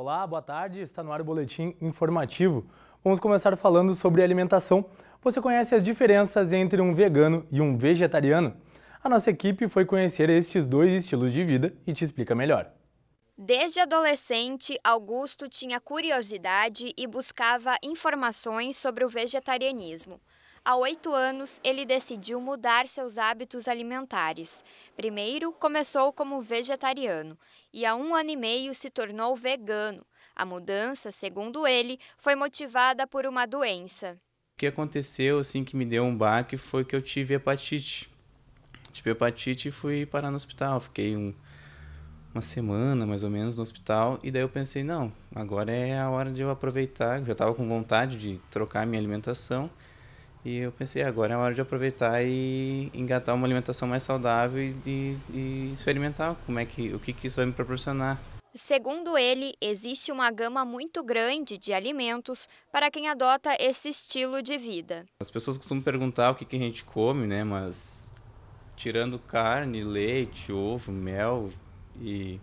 Olá, boa tarde. Está no ar o boletim informativo. Vamos começar falando sobre alimentação. Você conhece as diferenças entre um vegano e um vegetariano? A nossa equipe foi conhecer estes dois estilos de vida e te explica melhor. Desde adolescente, Augusto tinha curiosidade e buscava informações sobre o vegetarianismo. Há oito anos, ele decidiu mudar seus hábitos alimentares. Primeiro, começou como vegetariano e há um ano e meio se tornou vegano. A mudança, segundo ele, foi motivada por uma doença. O que aconteceu, assim, que me deu um baque foi que eu tive hepatite. Tive hepatite e fui parar no hospital. Fiquei um, uma semana, mais ou menos, no hospital. E daí eu pensei, não, agora é a hora de eu aproveitar. Eu já estava com vontade de trocar minha alimentação e eu pensei, agora é hora de aproveitar e engatar uma alimentação mais saudável e, e, e experimentar como é que, o que, que isso vai me proporcionar. Segundo ele, existe uma gama muito grande de alimentos para quem adota esse estilo de vida. As pessoas costumam perguntar o que, que a gente come, né? Mas tirando carne, leite, ovo, mel e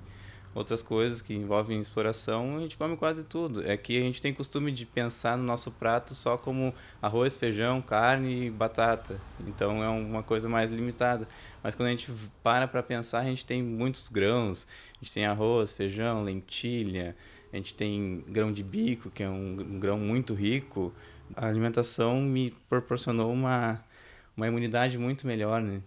outras coisas que envolvem exploração, a gente come quase tudo. É que a gente tem costume de pensar no nosso prato só como arroz, feijão, carne e batata. Então é uma coisa mais limitada. Mas quando a gente para para pensar, a gente tem muitos grãos. A gente tem arroz, feijão, lentilha, a gente tem grão de bico, que é um, grão muito rico. A alimentação me proporcionou uma, uma imunidade muito melhor, né?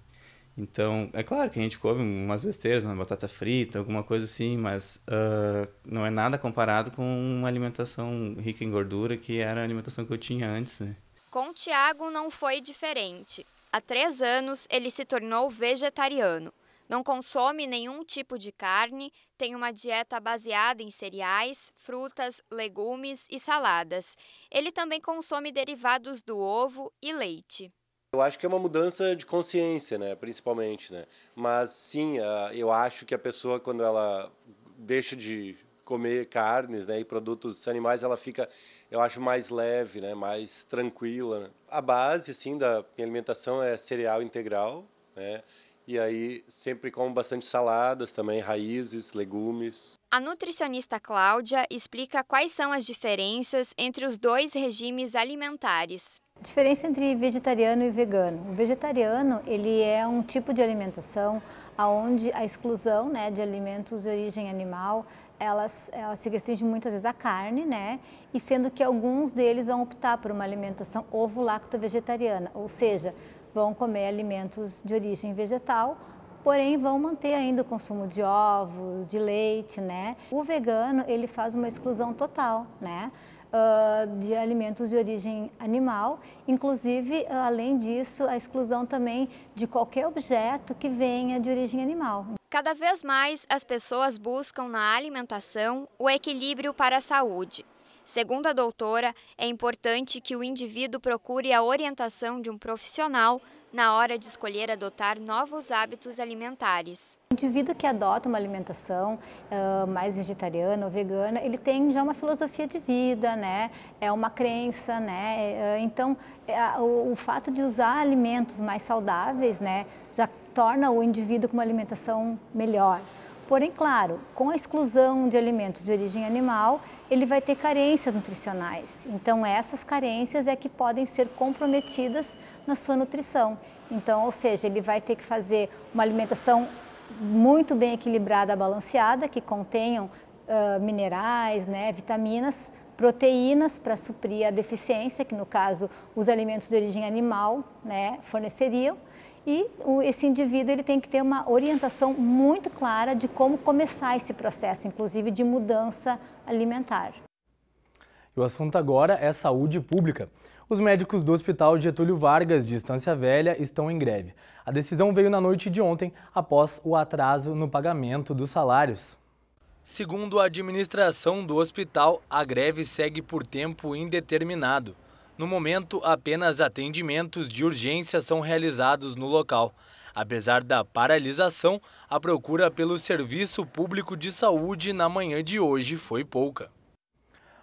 Então, é claro que a gente come umas besteiras, uma batata frita, alguma coisa assim, mas uh, não é nada comparado com uma alimentação rica em gordura, que era a alimentação que eu tinha antes. Né? Com o Tiago não foi diferente. Há três anos, ele se tornou vegetariano. Não consome nenhum tipo de carne, tem uma dieta baseada em cereais, frutas, legumes e saladas. Ele também consome derivados do ovo e leite. Eu acho que é uma mudança de consciência, né? Principalmente, né? Mas sim, eu acho que a pessoa quando ela deixa de comer carnes, né, e produtos animais, ela fica, eu acho, mais leve, né, mais tranquila. Né? A base, assim, da minha alimentação é cereal integral, né, e aí sempre como bastante saladas também, raízes, legumes. A nutricionista Cláudia explica quais são as diferenças entre os dois regimes alimentares. Diferença entre vegetariano e vegano. O vegetariano, ele é um tipo de alimentação aonde a exclusão, né, de alimentos de origem animal, elas, elas se restringe muitas vezes à carne, né? E sendo que alguns deles vão optar por uma alimentação ovo-lacto-vegetariana, ou seja, vão comer alimentos de origem vegetal, porém vão manter ainda o consumo de ovos, de leite, né? O vegano, ele faz uma exclusão total, né? uh, de alimentos de origem animal. Inclusive, uh, além disso, a exclusão também de qualquer objeto que venha de origem animal. Cada vez mais as pessoas buscam na alimentação o equilíbrio para a saúde. Segundo a doutora, é importante que o indivíduo procure a orientação de um profissional na hora de escolher adotar novos hábitos alimentares. O indivíduo que adota uma alimentação uh, mais vegetariana ou vegana, ele tem já uma filosofia de vida, né? É uma crença, né? Uh, então, uh, o, o fato de usar alimentos mais saudáveis, né, já torna o indivíduo com uma alimentação melhor. Porém, claro, com a exclusão de alimentos de origem animal, ele vai ter carências nutricionais. Então, essas carências é que podem ser comprometidas na sua nutrição. Então, ou seja, ele vai ter que fazer uma alimentação muito bem equilibrada, balanceada, que contenham uh, minerais, né, vitaminas, proteínas para suprir a deficiência, que no caso os alimentos de origem animal né, forneceriam. E o, esse indivíduo ele tem que ter uma orientação muito clara de como começar esse processo, inclusive de mudança alimentar o assunto agora é saúde pública. Os médicos do Hospital Getúlio Vargas de Estância Velha estão em greve. A decisão veio na noite de ontem, após o atraso no pagamento dos salários. Segundo a administração do hospital, a greve segue por tempo indeterminado. No momento, apenas atendimentos de urgência são realizados no local. Apesar da paralisação, a procura pelo Serviço Público de Saúde na manhã de hoje foi pouca.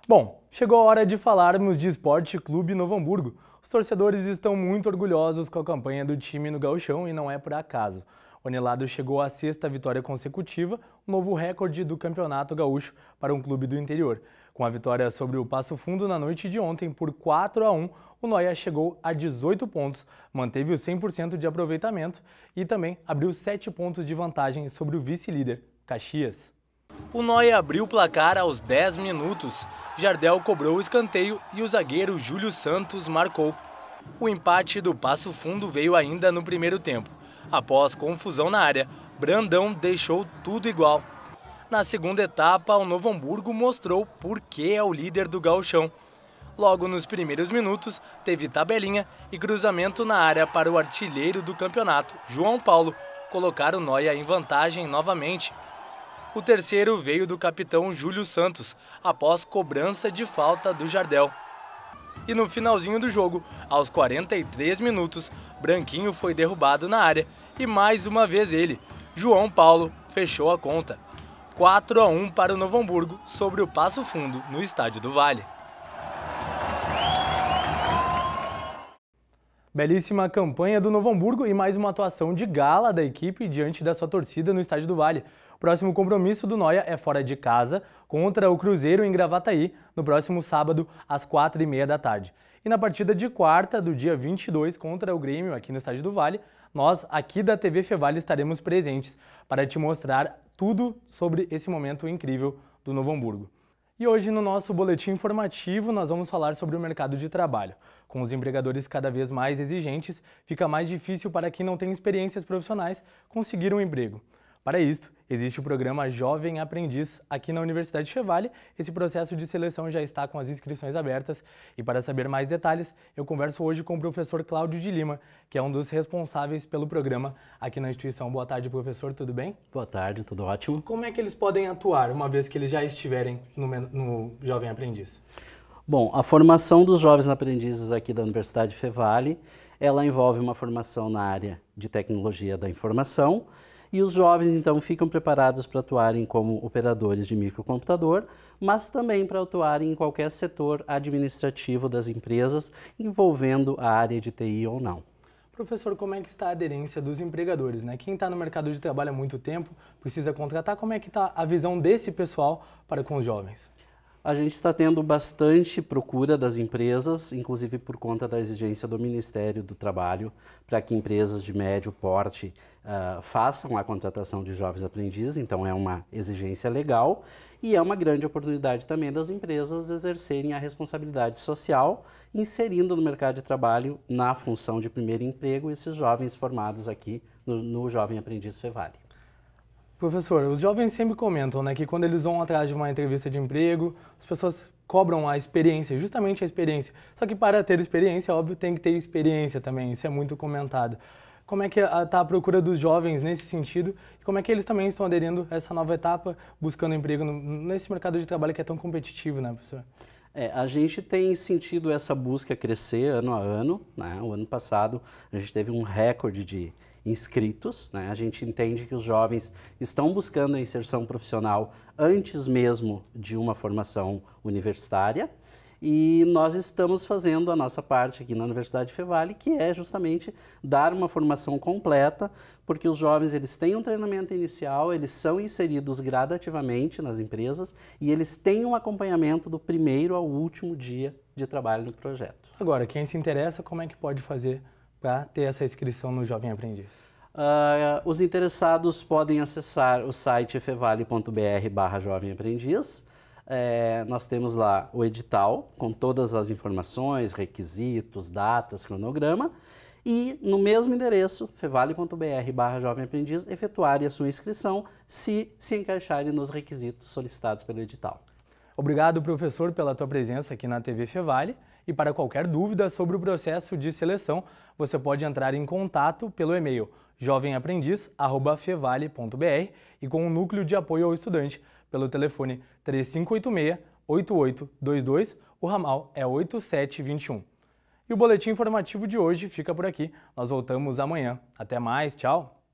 Bom, Chegou a hora de falarmos de Esporte Clube Novo Hamburgo. Os torcedores estão muito orgulhosos com a campanha do time no gauchão e não é por acaso. O Anelado chegou à sexta vitória consecutiva, um novo recorde do Campeonato Gaúcho para um clube do interior. Com a vitória sobre o Passo Fundo na noite de ontem por 4 a 1, o Noia chegou a 18 pontos, manteve o 100% de aproveitamento e também abriu 7 pontos de vantagem sobre o vice-líder, Caxias. O Noia abriu o placar aos 10 minutos. Jardel cobrou o escanteio e o zagueiro Júlio Santos marcou. O empate do Passo Fundo veio ainda no primeiro tempo. Após confusão na área, Brandão deixou tudo igual. Na segunda etapa, o Novo Hamburgo mostrou por que é o líder do gauchão. Logo nos primeiros minutos, teve tabelinha e cruzamento na área para o artilheiro do campeonato, João Paulo, colocar o Noia em vantagem novamente. O terceiro veio do capitão Júlio Santos, após cobrança de falta do Jardel. E no finalzinho do jogo, aos 43 minutos, Branquinho foi derrubado na área e mais uma vez ele, João Paulo, fechou a conta. 4 a 1 para o Novo Hamburgo sobre o Passo Fundo no Estádio do Vale. Belíssima campanha do Novo Hamburgo e mais uma atuação de gala da equipe diante da sua torcida no Estádio do Vale. O próximo compromisso do Noia é fora de casa, contra o Cruzeiro em Gravataí, no próximo sábado, às quatro e meia da tarde. E na partida de quarta, do dia 22, contra o Grêmio, aqui no Estádio do Vale, nós, aqui da TV Fevale, estaremos presentes para te mostrar tudo sobre esse momento incrível do Novo Hamburgo. E hoje no nosso boletim informativo nós vamos falar sobre o mercado de trabalho. Com os empregadores cada vez mais exigentes, fica mais difícil para quem não tem experiências profissionais conseguir um emprego. Para isso, existe o programa Jovem Aprendiz aqui na Universidade de Chevale. Esse processo de seleção já está com as inscrições abertas e para saber mais detalhes, eu converso hoje com o professor Cláudio de Lima, que é um dos responsáveis pelo programa aqui na instituição. Boa tarde, professor, tudo bem? Boa tarde, tudo ótimo. Como é que eles podem atuar uma vez que eles já estiverem no, no Jovem Aprendiz? Bom, a formação dos jovens aprendizes aqui da Universidade de Fevale, ela envolve uma formação na área de tecnologia da informação, e os jovens então ficam preparados para atuarem como operadores de microcomputador, mas também para atuarem em qualquer setor administrativo das empresas envolvendo a área de TI ou não. Professor, como é que está a aderência dos empregadores? Né? Quem está no mercado de trabalho há muito tempo, precisa contratar, como é que está a visão desse pessoal para com os jovens? a gente está tendo bastante procura das empresas, inclusive por conta da exigência do Ministério do Trabalho, para que empresas de médio porte uh, façam a contratação de jovens aprendizes. Então, é uma exigência legal e é uma grande oportunidade também das empresas exercerem a responsabilidade social, inserindo no mercado de trabalho, na função de primeiro emprego, esses jovens formados aqui no, no Jovem Aprendiz Fevale. Professor, os jovens sempre comentam né, que quando eles vão atrás de uma entrevista de emprego, as pessoas cobram a experiência, justamente a experiência. Só que para ter experiência, óbvio, tem que ter experiência também, isso é muito comentado. Como é que está a procura dos jovens nesse sentido e como é que eles também estão aderindo a essa nova etapa, buscando emprego no, nesse mercado de trabalho que é tão competitivo, né, professor? É, a gente tem sentido essa busca crescer ano a ano. Né? O ano passado a gente teve um recorde de inscritos. Né? A gente entende que os jovens estão buscando a inserção profissional antes mesmo de uma formação universitária. E nós estamos fazendo a nossa parte aqui na Universidade Fevale, que é justamente dar uma formação completa, porque os jovens eles têm um treinamento inicial, eles são inseridos gradativamente nas empresas e eles têm um acompanhamento do primeiro ao último dia de trabalho no projeto. Agora, quem se interessa, como é que pode fazer para ter essa inscrição no Jovem Aprendiz? Uh, os interessados podem acessar o site fevalebr barra Jovem Aprendiz. É, nós temos lá o edital com todas as informações, requisitos, datas, cronograma e no mesmo endereço, fevale.br barra jovem aprendiz, efetuarem a sua inscrição se se encaixarem nos requisitos solicitados pelo edital. Obrigado, professor, pela tua presença aqui na TV Fevale. E para qualquer dúvida sobre o processo de seleção, você pode entrar em contato pelo e-mail jovemaprendiz.fevale.br e com o Núcleo de Apoio ao Estudante pelo telefone 3586-8822, o ramal é 8721. E o boletim informativo de hoje fica por aqui. Nós voltamos amanhã. Até mais, tchau!